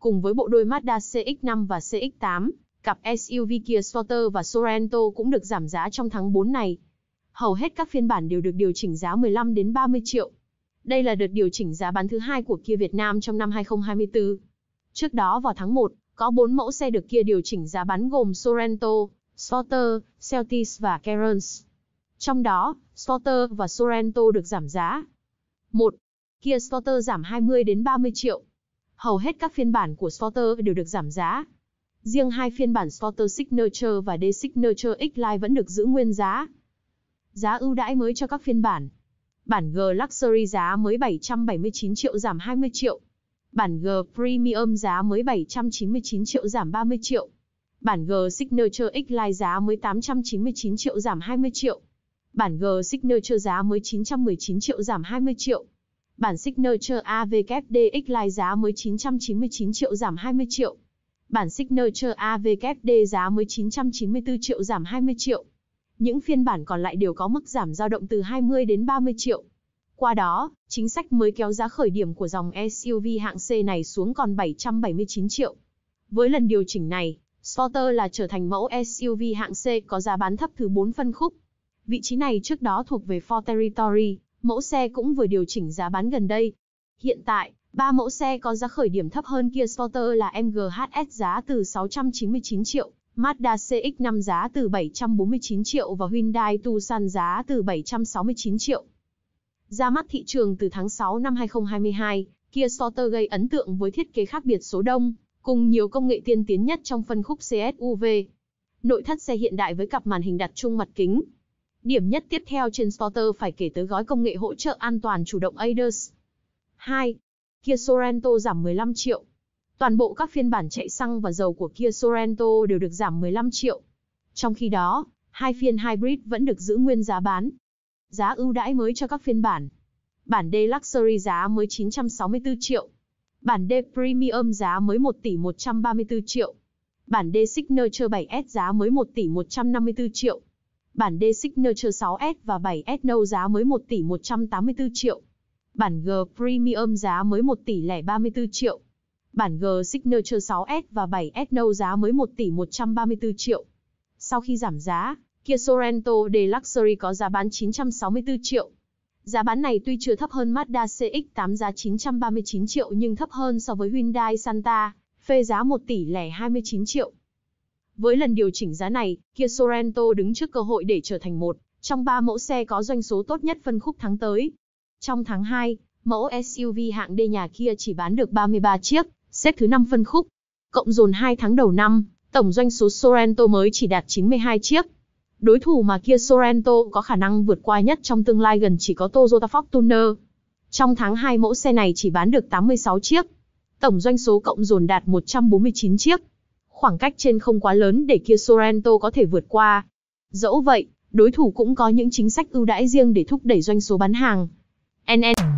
Cùng với bộ đôi Mazda CX-5 và CX-8, cặp SUV Kia Sportage và Sorento cũng được giảm giá trong tháng 4 này. Hầu hết các phiên bản đều được điều chỉnh giá 15 đến 30 triệu. Đây là đợt điều chỉnh giá bán thứ hai của Kia Việt Nam trong năm 2024. Trước đó vào tháng 1, có 4 mẫu xe được Kia điều chỉnh giá bán gồm Sorento, Sporter, Celtis và Carens. Trong đó, Sporter và Sorento được giảm giá. 1. Kia Sporter giảm 20 đến 30 triệu hầu hết các phiên bản của Sorter đều được giảm giá. Riêng hai phiên bản Sorter Signature và D-Signature X-Line vẫn được giữ nguyên giá. Giá ưu đãi mới cho các phiên bản. Bản G Luxury giá mới 779 triệu giảm 20 triệu. Bản G Premium giá mới 799 triệu giảm 30 triệu. Bản G Signature X-Line giá mới 899 triệu giảm 20 triệu. Bản G Signature giá mới 919 triệu giảm 20 triệu bản Signature AVKD X-Line giá mới 999 triệu giảm 20 triệu. Bản Signature AVKD giá mới 994 triệu giảm 20 triệu. Những phiên bản còn lại đều có mức giảm dao động từ 20 đến 30 triệu. Qua đó, chính sách mới kéo giá khởi điểm của dòng SUV hạng C này xuống còn 779 triệu. Với lần điều chỉnh này, Sporter là trở thành mẫu SUV hạng C có giá bán thấp thứ 4 phân khúc. Vị trí này trước đó thuộc về Ford Territory, Mẫu xe cũng vừa điều chỉnh giá bán gần đây. Hiện tại, ba mẫu xe có giá khởi điểm thấp hơn Kia Sporter là MGHS giá từ 699 triệu, Mazda CX-5 giá từ 749 triệu và Hyundai Tucson giá từ 769 triệu. Ra mắt thị trường từ tháng 6 năm 2022, Kia Sporter gây ấn tượng với thiết kế khác biệt số đông, cùng nhiều công nghệ tiên tiến nhất trong phân khúc CSUV. Nội thất xe hiện đại với cặp màn hình đặt chung mặt kính, Điểm nhất tiếp theo trên Sporter phải kể tới gói công nghệ hỗ trợ an toàn chủ động ADAS. 2. Kia Sorento giảm 15 triệu. Toàn bộ các phiên bản chạy xăng và dầu của Kia Sorento đều được giảm 15 triệu. Trong khi đó, hai phiên hybrid vẫn được giữ nguyên giá bán. Giá ưu đãi mới cho các phiên bản. Bản D Luxury giá mới 964 triệu. Bản D Premium giá mới 1 tỷ 134 triệu. Bản D Signature 7S giá mới 1 tỷ 154 triệu. Bản D Signature 6S và 7S nâu giá mới 1 tỷ 184 triệu. Bản G Premium giá mới 1 tỷ 34 triệu. Bản G Signature 6S và 7S nâu giá mới 1 tỷ 134 triệu. Sau khi giảm giá, Kia Sorento Luxury có giá bán 964 triệu. Giá bán này tuy chưa thấp hơn Mazda CX-8 giá 939 triệu nhưng thấp hơn so với Hyundai Santa, phê giá 1 tỷ lẻ 29 triệu. Với lần điều chỉnh giá này, Kia Sorento đứng trước cơ hội để trở thành một trong ba mẫu xe có doanh số tốt nhất phân khúc tháng tới. Trong tháng 2, mẫu SUV hạng D nhà Kia chỉ bán được 33 chiếc, xếp thứ 5 phân khúc. Cộng dồn 2 tháng đầu năm, tổng doanh số Sorento mới chỉ đạt 92 chiếc. Đối thủ mà Kia Sorento có khả năng vượt qua nhất trong tương lai gần chỉ có Toyota Fortuner. Trong tháng 2 mẫu xe này chỉ bán được 86 chiếc. Tổng doanh số cộng dồn đạt 149 chiếc khoảng cách trên không quá lớn để kia Sorento có thể vượt qua. Dẫu vậy, đối thủ cũng có những chính sách ưu đãi riêng để thúc đẩy doanh số bán hàng. NN